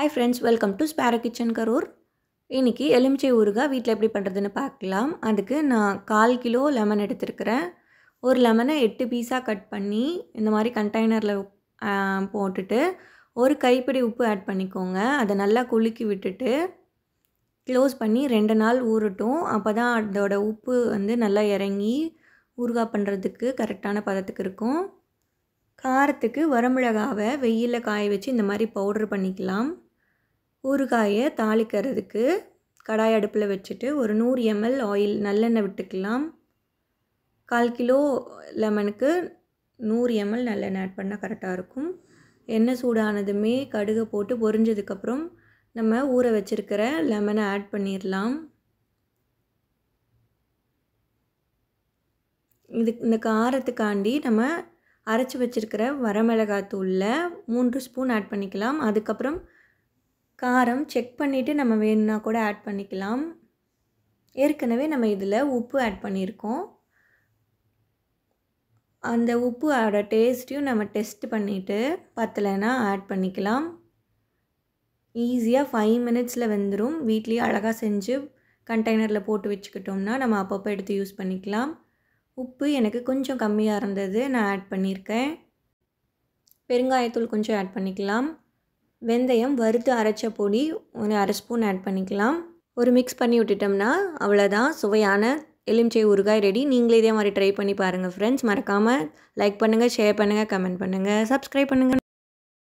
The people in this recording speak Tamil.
hi friends welcome to sparrow kitchen Karur இன்றைக்கி எலுமிச்சை ஊறுகாய் வீட்டில் எப்படி பண்ணுறதுன்னு பார்க்கலாம் அதுக்கு நான் கால் கிலோ லெமன் எடுத்துருக்குறேன் ஒரு லெமனை எட்டு பீஸாக கட் பண்ணி இந்த மாதிரி கண்டெய்னரில் போட்டுட்டு ஒரு கைப்பிடி உப்பு ஆட் பண்ணிக்கோங்க அதை நல்லா குலுக்கி விட்டுட்டு க்ளோஸ் பண்ணி ரெண்டு நாள் ஊறட்டும் அப்போ தான் அதோட உப்பு வந்து நல்லா இறங்கி ஊறுகாய் பண்ணுறதுக்கு கரெக்டான பதத்துக்கு இருக்கும் காரத்துக்கு வரமிளகாவை வெயிலில் காய வச்சு இந்த மாதிரி பவுட்ரு பண்ணிக்கலாம் ஊறுகாயை தாளிக்கிறதுக்கு கடாய் அடுப்பில் வச்சுட்டு ஒரு நூறு எம்எல் ஆயில் நல்லெண்ணெய் விட்டுக்கலாம் கால் கிலோ லெமனுக்கு நூறு எம்எல் நல்லெண்ணெய் ஆட் பண்ணால் கரெக்டாக இருக்கும் எண்ணெய் சூடானதுமே கடுகு போட்டு பொறிஞ்சதுக்கப்புறம் நம்ம ஊற வச்சுருக்கிற லெமனை ஆட் பண்ணிடலாம் இது இந்த காரத்துக்காண்டி நம்ம அரைச்சி வச்சுருக்கிற வரமிளகாத்தூளில் மூன்று ஸ்பூன் ஆட் பண்ணிக்கலாம் அதுக்கப்புறம் காரம் செக் பண்ணிவிட்டு நம்ம வேணும்னா கூட ஆட் பண்ணிக்கலாம் ஏற்கனவே நம்ம இதில் உப்பு ஆட் பண்ணியிருக்கோம் அந்த உப்பு அதோட டேஸ்ட்டையும் நம்ம டெஸ்ட் பண்ணிவிட்டு பத்தலைன்னா ஆட் பண்ணிக்கலாம் ஈஸியாக ஃபைவ் மினிட்ஸில் வந்துடும் வீட்லேயே அழகாக செஞ்சு கண்டெய்னரில் போட்டு வச்சுக்கிட்டோம்னா நம்ம அப்பப்போ எடுத்து யூஸ் பண்ணிக்கலாம் உப்பு எனக்கு கொஞ்சம் கம்மியாக இருந்தது நான் ஆட் பண்ணியிருக்கேன் பெருங்காயத்தூள் கொஞ்சம் ஆட் பண்ணிக்கலாம் வெந்தயம் வறுத்து அரைச்ச பொடி ஒரு அரை ஸ்பூன் ஆட் பண்ணிக்கலாம் ஒரு மிக்ஸ் பண்ணி விட்டுட்டோம்னா அவ்வளோதான் சுவையான எலுமிச்சை ஊறுகாய் ரெடி நீங்களே இதே மாதிரி ட்ரை பண்ணி பாருங்கள் ஃப்ரெண்ட்ஸ் மறக்காமல் லைக் பண்ணுங்கள் ஷேர் பண்ணுங்கள் கமெண்ட் பண்ணுங்கள் சப்ஸ்கிரைப் பண்ணுங்கள்